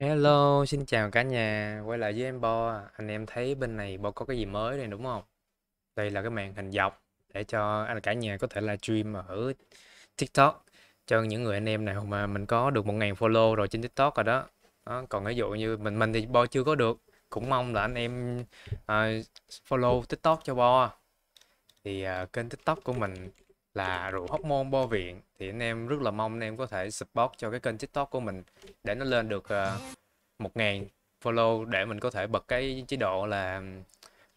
Hello, xin chào cả nhà, quay lại với em Bo. À. Anh em thấy bên này Bo có cái gì mới đây đúng không? Đây là cái màn hình dọc để cho anh cả nhà có thể live stream ở TikTok. Cho những người anh em nào mà mình có được 1.000 follow rồi trên TikTok rồi đó. đó. Còn ví dụ như mình mình thì Bo chưa có được. Cũng mong là anh em uh, follow TikTok cho Bo. Thì uh, kênh TikTok của mình là rượu hóc môn bo viện thì anh em rất là mong anh em có thể support cho cái kênh tiktok của mình để nó lên được ờ, một uh, ngàn follow để mình có thể bật cái chế độ là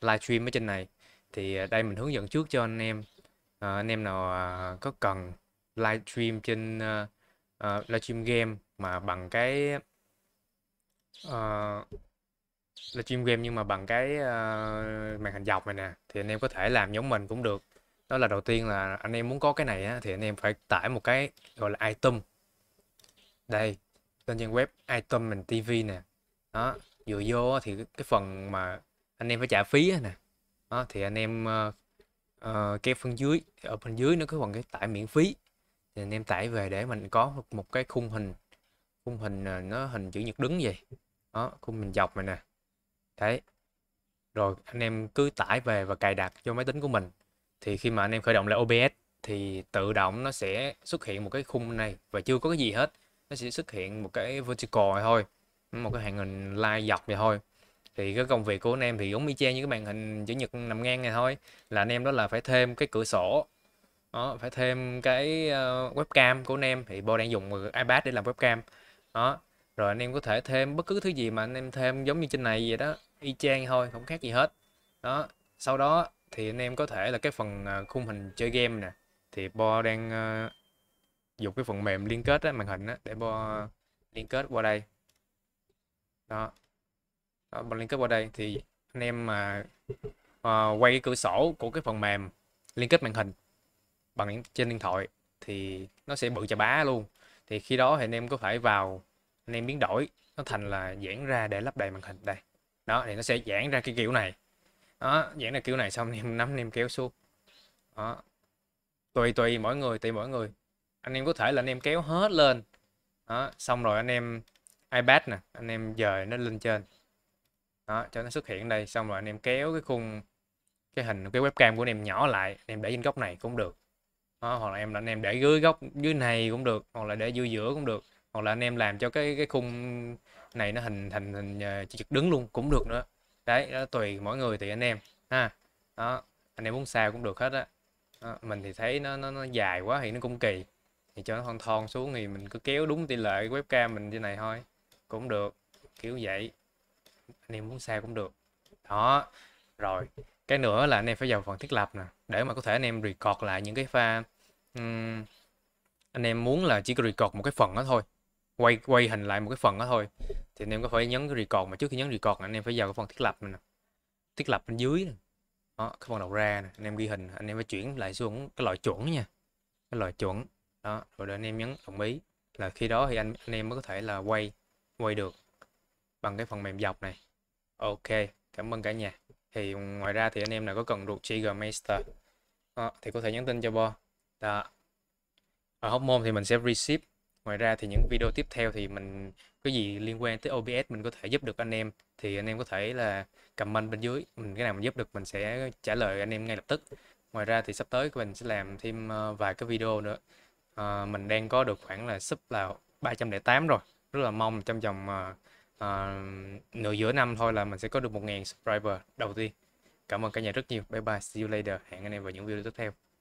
livestream ở trên này thì ờ, đây mình hướng dẫn trước cho anh em à, anh em nào à, có cần livestream trên à, à, livestream game mà bằng cái à, livestream game nhưng mà bằng cái à, màn hình dọc này nè thì anh em có thể làm giống mình cũng được đó là đầu tiên là anh em muốn có cái này á, thì anh em phải tải một cái gọi là item đây lên trang web item mình tv nè đó vừa vô thì cái phần mà anh em phải trả phí nè đó thì anh em uh, uh, cái phần dưới ở phần dưới nó có phần cái tải miễn phí thì anh em tải về để mình có một cái khung hình khung hình ờ, nó hình chữ nhật đứng vậy đó khung hình dọc này nè thấy rồi anh em cứ tải về và cài đặt cho máy tính của mình thì khi mà anh em khởi động lại OBS thì tự động nó sẽ xuất hiện một cái khung này và chưa có cái gì hết nó sẽ xuất hiện một cái vertical này thôi một cái hàng hình lai dọc vậy thôi thì cái công việc của anh em thì giống y chang như cái màn hình chữ nhật nằm ngang này thôi là anh em đó là phải thêm cái cửa sổ đó, phải thêm cái uh, webcam của anh em thì bo đang dùng ipad để làm webcam đó rồi anh em có thể thêm bất cứ thứ gì mà anh em thêm giống như trên này vậy đó y chang thôi không khác gì hết đó sau đó thì anh em có thể là cái phần à, khung hình chơi game nè thì Bo đang uh, dùng cái phần mềm liên kết á, màn hình á, để Bo liên kết qua đây đó, đó Bo liên kết qua đây thì anh em mà uh, quay cái cửa sổ của cái phần mềm liên kết màn hình bằng trên điện thoại thì nó sẽ bự chà bá luôn thì khi đó thì anh em có phải vào anh em biến đổi nó thành là giãn ra để lắp đầy màn hình đây đó thì nó sẽ giãn ra cái kiểu này đó dạng là kiểu này xong em nắm em kéo xuống đó tùy tùy mỗi người tùy mỗi người anh em có thể là anh em kéo hết lên đó xong rồi anh em ipad nè anh em dời nó lên trên đó cho nó xuất hiện đây xong rồi anh em kéo cái khung cái hình cái webcam của anh em nhỏ lại anh em để trên góc này cũng được đó, hoặc là em là anh em để dưới góc dưới này cũng được hoặc là để dưới giữa cũng được hoặc là anh em làm cho cái cái khung này nó hình thành hình ờ, chữ đứng luôn cũng được nữa đấy đó, tùy mỗi người tùy anh em ha đó anh em muốn sao cũng được hết á mình thì thấy nó, nó nó dài quá thì nó cũng kỳ thì cho nó thon thon xuống thì mình cứ kéo đúng tỷ lệ webcam mình như này thôi cũng được kiểu vậy anh em muốn sao cũng được đó rồi cái nữa là anh em phải vào phần thiết lập nè để mà có thể anh em record lại những cái pha um, anh em muốn là chỉ record một cái phần đó thôi quay quay hình lại một cái phần đó thôi thì anh em có phải nhấn cái record mà trước khi nhấn record anh em phải vào cái phần thiết lập này nè thiết lập bên dưới này. đó cái phần đầu ra này. anh em ghi hình anh em phải chuyển lại xuống cái loại chuẩn nha cái loại chuẩn đó rồi để anh em nhấn đồng ý là khi đó thì anh anh em mới có thể là quay quay được bằng cái phần mềm dọc này ok cảm ơn cả nhà thì ngoài ra thì anh em nào có cần ruột Trigger Master đó, thì có thể nhắn tin cho Bo đó. ở Hóc Môn thì mình sẽ receive ngoài ra thì những video tiếp theo thì mình có gì liên quan tới OBS mình có thể giúp được anh em thì anh em có thể là comment bên dưới mình cái nào mình giúp được mình sẽ trả lời anh em ngay lập tức ngoài ra thì sắp tới mình sẽ làm thêm ờ, vài cái video nữa à, mình đang có được khoảng là sub là 308 rồi rất là mong trong vòng à, à, nửa giữa năm thôi là mình sẽ có được 1.000 subscriber đầu tiên cảm ơn cả nhà rất nhiều bye bye see you later hẹn anh em vào những video tiếp theo